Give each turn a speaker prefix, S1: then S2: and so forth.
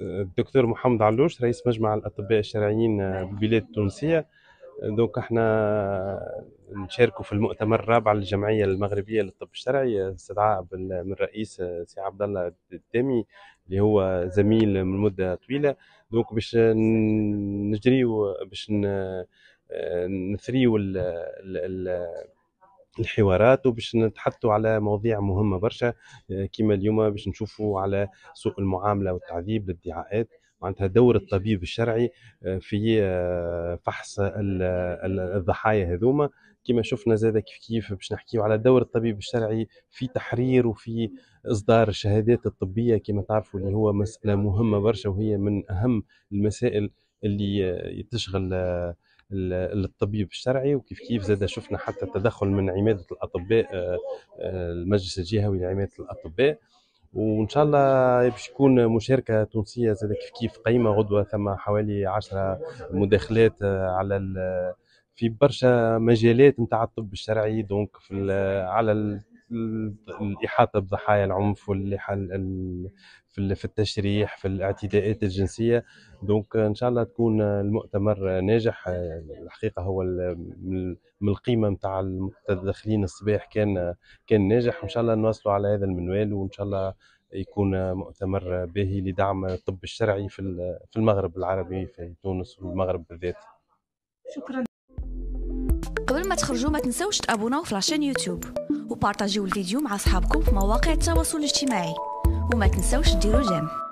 S1: الدكتور محمد علوش رئيس مجمع الاطباء الشرعيين آه، بالبلاد التونسيه دونك احنا نشاركوا في المؤتمر الرابع للجمعيه المغربيه للطب الشرعي آه، استدعاء من الرئيس آه، سي عبد الله الدامي اللي هو زميل من مده طويله دونك باش نجريو باش نثريو ال ال ال الحوارات وباش نتحدثوا على مواضيع مهمه برشا آه، كيما اليوم باش نشوفوا على سوء المعامله والتعذيب للادعاءات معناتها دور الطبيب الشرعي آه، في آه، فحص الضحايا هذوما كما شفنا زاد كيف كيف باش نحكيو على دور الطبيب الشرعي في تحرير وفي اصدار الشهادات الطبيه كما تعرفوا اللي هو مساله مهمه برشا وهي من اهم المسائل اللي تشغل للطبيب الشرعي وكيف كيف زاد شفنا حتى تدخل من عماده الاطباء آه، آه، المجلس الجهوي لعماده الاطباء وان شاء الله باش يكون مشاركه تونسيه زاد كيف كيف قيمه غدوه ثم حوالي 10 مداخلات آه، على في برشا مجالات نتاع الطب الشرعي دونك في على الاحاطه بضحايا العنف في في التشريح في الاعتداءات الجنسيه دونك ان شاء الله تكون المؤتمر ناجح الحقيقه هو من القيمه نتاع المتدخلين الصباح كان كان ناجح وان شاء الله نواصلوا على هذا المنوال وان شاء الله يكون مؤتمر باهي لدعم الطب الشرعي في في المغرب العربي في تونس والمغرب بالذات
S2: شكرا قبل ما تخرجوا ما تنسوش تابوناو في لاشين يوتيوب وبارطاجيو الفيديو مع أصحابكم في مواقع التواصل الاجتماعي وما تنسوش ديروا جيم